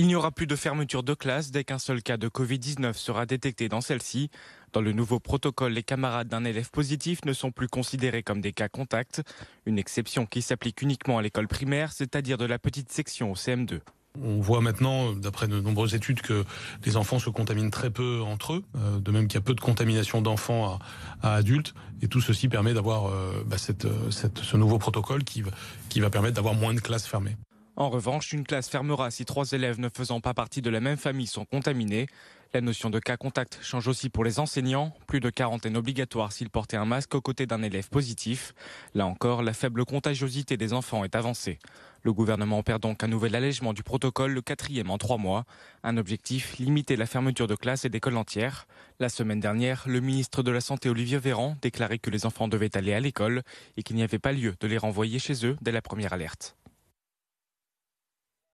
Il n'y aura plus de fermeture de classe dès qu'un seul cas de Covid-19 sera détecté dans celle-ci. Dans le nouveau protocole, les camarades d'un élève positif ne sont plus considérés comme des cas contacts, une exception qui s'applique uniquement à l'école primaire, c'est-à-dire de la petite section au CM2. On voit maintenant, d'après de nombreuses études, que les enfants se contaminent très peu entre eux, euh, de même qu'il y a peu de contamination d'enfants à, adultes, et tout ceci permet d'avoir euh, bah, euh, ce nouveau protocole qui, qui va permettre d'avoir moins de classes fermées. En revanche, une classe fermera si trois élèves ne faisant pas partie de la même famille sont contaminés. La notion de cas contact change aussi pour les enseignants. Plus de quarantaine obligatoire s'ils portaient un masque aux côtés d'un élève positif. Là encore, la faible contagiosité des enfants est avancée. Le gouvernement perd donc un nouvel allègement du protocole, le quatrième en trois mois. Un objectif, limiter la fermeture de classes et d'écoles entières. La semaine dernière, le ministre de la Santé Olivier Véran déclarait que les enfants devaient aller à l'école et qu'il n'y avait pas lieu de les renvoyer chez eux dès la première alerte.